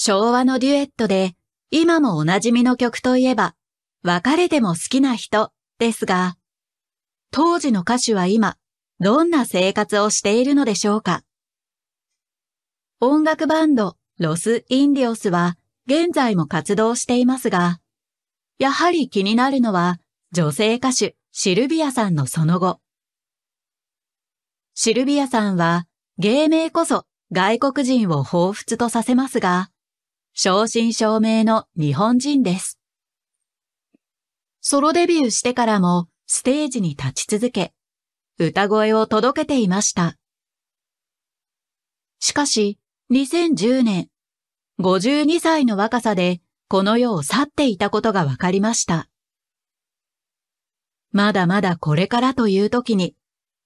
昭和のデュエットで、今もおなじみの曲といえば、別れても好きな人ですが、当時の歌手は今、どんな生活をしているのでしょうか音楽バンド、ロス・インディオスは、現在も活動していますが、やはり気になるのは、女性歌手、シルビアさんのその後。シルビアさんは、芸名こそ外国人を彷彿とさせますが、正真正銘の日本人です。ソロデビューしてからもステージに立ち続け、歌声を届けていました。しかし、2010年、52歳の若さでこの世を去っていたことが分かりました。まだまだこれからという時に、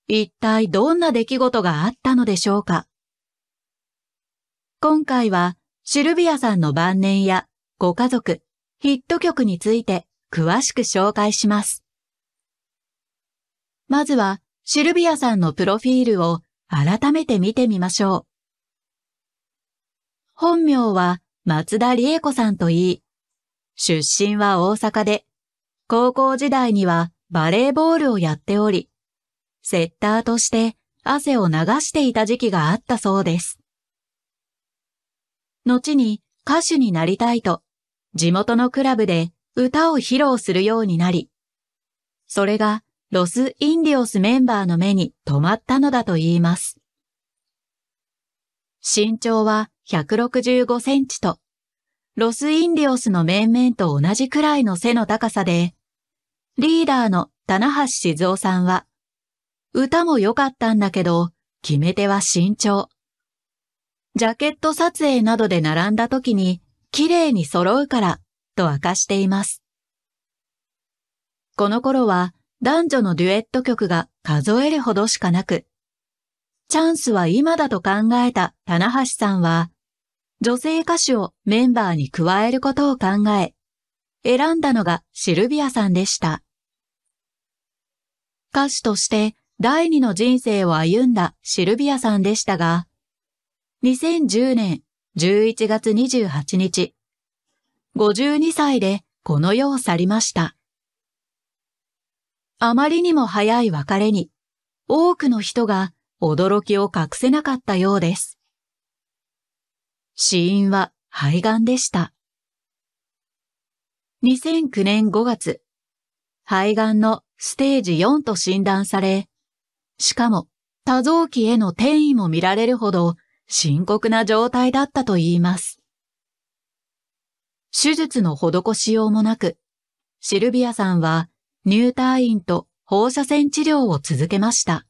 一体どんな出来事があったのでしょうか。今回はシルビアさんの晩年やご家族、ヒット曲について詳しく紹介します。まずは、シルビアさんのプロフィールを改めて見てみましょう。本名は松田理恵子さんといい、出身は大阪で、高校時代にはバレーボールをやっており、セッターとして汗を流していた時期があったそうです。後に歌手になりたいと、地元のクラブで歌を披露するようになり、それがロス・インディオスメンバーの目に留まったのだと言います。身長は165センチと、ロス・インディオスの面々と同じくらいの背の高さで、リーダーの棚橋静夫さんは、歌も良かったんだけど、決め手は身長。ジャケット撮影などで並んだ時に綺麗に揃うからと明かしています。この頃は男女のデュエット曲が数えるほどしかなく、チャンスは今だと考えた棚橋さんは、女性歌手をメンバーに加えることを考え、選んだのがシルビアさんでした。歌手として第二の人生を歩んだシルビアさんでしたが、2010年11月28日、52歳でこの世を去りました。あまりにも早い別れに、多くの人が驚きを隠せなかったようです。死因は肺がんでした。2009年5月、肺がんのステージ4と診断され、しかも多臓器への転移も見られるほど深刻な状態だったと言います。手術の施しようもなく、シルビアさんは入退院と放射線治療を続けました。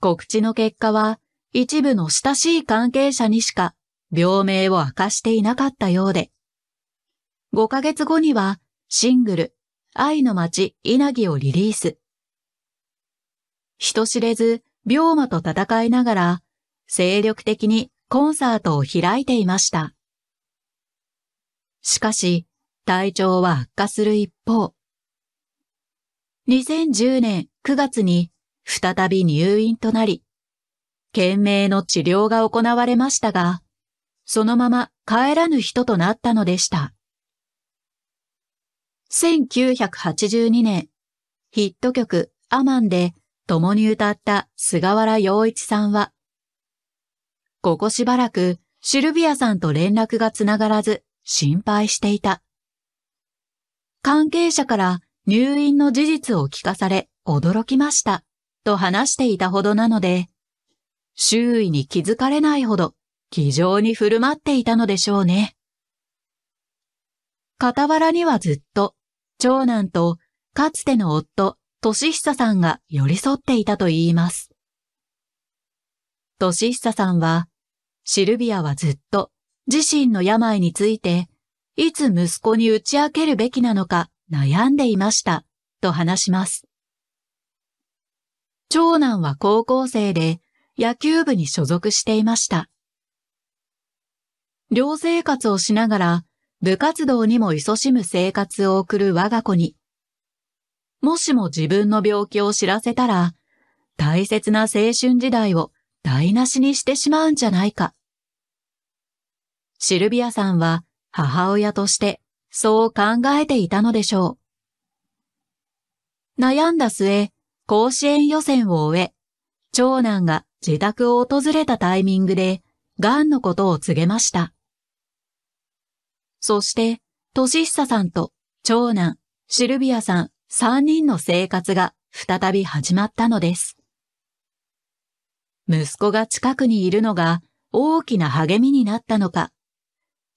告知の結果は一部の親しい関係者にしか病名を明かしていなかったようで、5ヶ月後にはシングル愛の街稲城をリリース。人知れず病魔と戦いながら精力的にコンサートを開いていました。しかし、体調は悪化する一方、2010年9月に再び入院となり、懸命の治療が行われましたが、そのまま帰らぬ人となったのでした。1982年、ヒット曲アマンで共に歌った菅原洋一さんは、ここしばらく、シルビアさんと連絡がつながらず、心配していた。関係者から入院の事実を聞かされ、驚きました、と話していたほどなので、周囲に気づかれないほど、気丈に振る舞っていたのでしょうね。傍らにはずっと、長男と、かつての夫、俊久さんが寄り添っていたと言います。俊久さんは、シルビアはずっと自身の病について、いつ息子に打ち明けるべきなのか悩んでいました、と話します。長男は高校生で野球部に所属していました。寮生活をしながら部活動にも勤しむ生活を送る我が子に、もしも自分の病気を知らせたら、大切な青春時代を台無しにしてしまうんじゃないか、シルビアさんは母親としてそう考えていたのでしょう。悩んだ末、甲子園予選を終え、長男が自宅を訪れたタイミングで、癌のことを告げました。そして、年久さんと長男、シルビアさん3人の生活が再び始まったのです。息子が近くにいるのが大きな励みになったのか、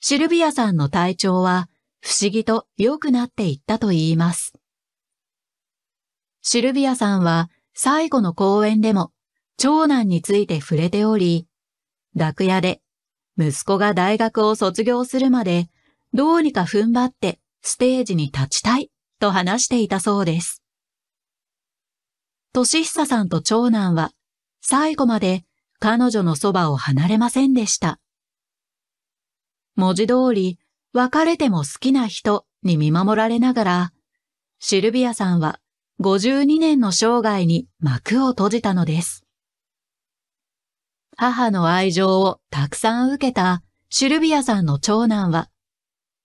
シルビアさんの体調は不思議と良くなっていったと言います。シルビアさんは最後の講演でも長男について触れており、楽屋で息子が大学を卒業するまでどうにか踏ん張ってステージに立ちたいと話していたそうです。年久さんと長男は最後まで彼女のそばを離れませんでした。文字通り、別れても好きな人に見守られながら、シルビアさんは52年の生涯に幕を閉じたのです。母の愛情をたくさん受けたシルビアさんの長男は、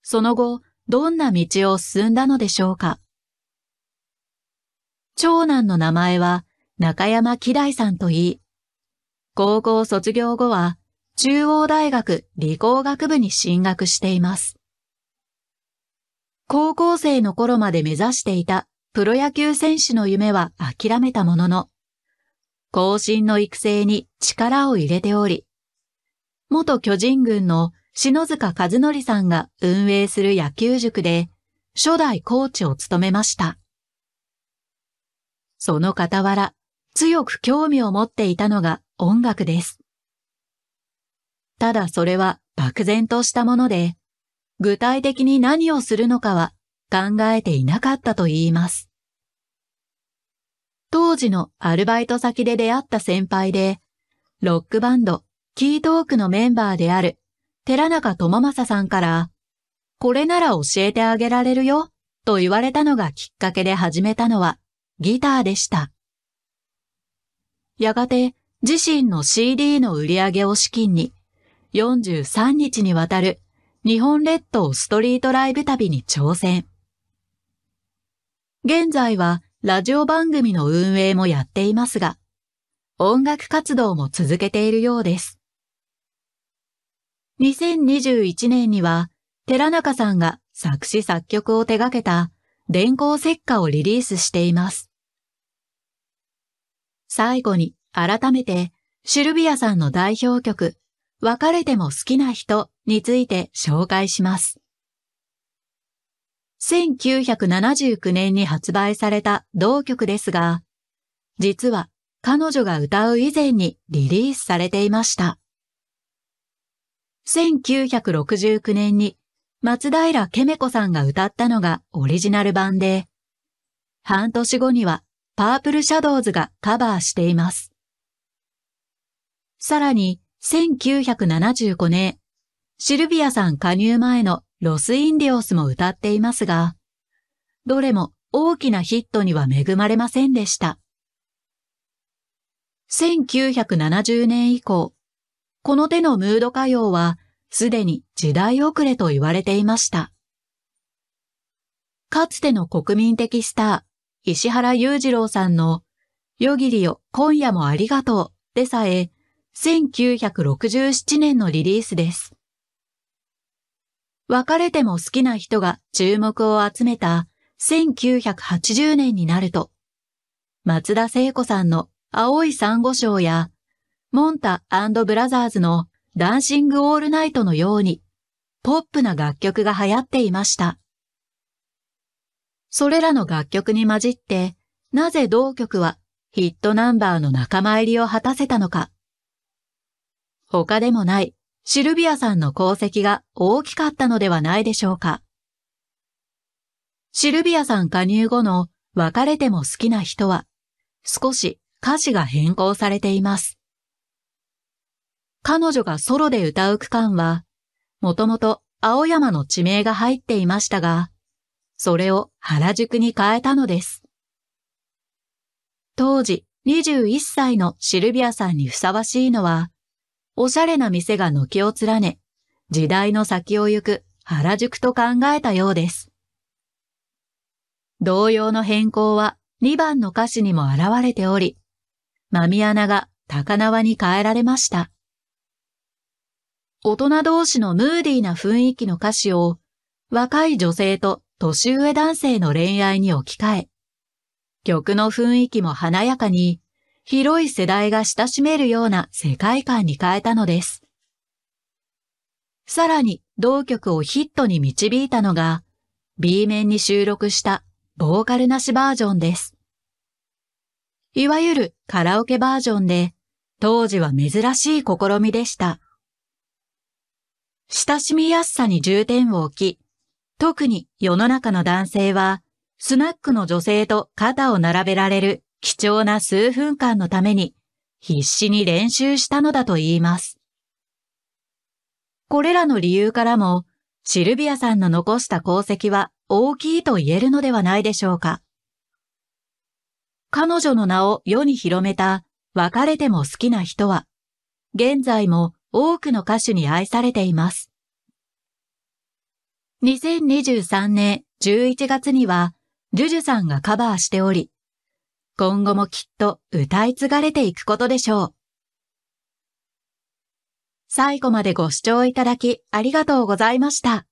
その後、どんな道を進んだのでしょうか。長男の名前は中山希大さんといい、高校卒業後は中央大学理工学部に進学しています。高校生の頃まで目指していたプロ野球選手の夢は諦めたものの、後進の育成に力を入れており、元巨人軍の篠塚和則さんが運営する野球塾で初代コーチを務めました。その傍ら、強く興味を持っていたのが音楽です。ただそれは漠然としたもので、具体的に何をするのかは考えていなかったと言います。当時のアルバイト先で出会った先輩で、ロックバンド、キートークのメンバーである、寺中智正さんから、これなら教えてあげられるよ、と言われたのがきっかけで始めたのは、ギターでした。やがて、自身の CD の売り上げを資金に、43日にわたる日本列島ストリートライブ旅に挑戦。現在はラジオ番組の運営もやっていますが、音楽活動も続けているようです。2021年には、寺中さんが作詞作曲を手掛けた電光石火をリリースしています。最後に改めてシルビアさんの代表曲別れても好きな人について紹介します。1979年に発売された同曲ですが、実は彼女が歌う以前にリリースされていました。1969年に松平ケメ子さんが歌ったのがオリジナル版で、半年後にはパープルシャドウズがカバーしています。さらに1975年、シルビアさん加入前のロス・インディオスも歌っていますが、どれも大きなヒットには恵まれませんでした。1970年以降、この手のムード歌謡はすでに時代遅れと言われていました。かつての国民的スター、石原裕次郎さんの、夜霧よ今夜もありがとうでさえ、1967年のリリースです。別れても好きな人が注目を集めた1980年になると、松田聖子さんの青い珊瑚礁や、モンタブラザーズのダンシングオールナイトのように、ポップな楽曲が流行っていました。それらの楽曲に混じって、なぜ同曲はヒットナンバーの仲間入りを果たせたのか。他でもない、シルビアさんの功績が大きかったのではないでしょうか。シルビアさん加入後の別れても好きな人は、少し歌詞が変更されています。彼女がソロで歌う区間は、もともと青山の地名が入っていましたが、それを原宿に変えたのです。当時21歳のシルビアさんにふさわしいのは、おしゃれな店が軒を連ね、時代の先を行く原宿と考えたようです。同様の変更は2番の歌詞にも現れており、マミアナが高輪に変えられました。大人同士のムーディーな雰囲気の歌詞を若い女性と年上男性の恋愛に置き換え、曲の雰囲気も華やかに広い世代が親しめるような世界観に変えたのです。さらに同曲をヒットに導いたのが B 面に収録したボーカルなしバージョンです。いわゆるカラオケバージョンで当時は珍しい試みでした。親しみやすさに重点を置き、特に世の中の男性はスナックの女性と肩を並べられる貴重な数分間のために必死に練習したのだと言います。これらの理由からも、シルビアさんの残した功績は大きいと言えるのではないでしょうか。彼女の名を世に広めた別れても好きな人は、現在も多くの歌手に愛されています。2023年11月には、ジュジュさんがカバーしており、今後もきっと歌い継がれていくことでしょう。最後までご視聴いただきありがとうございました。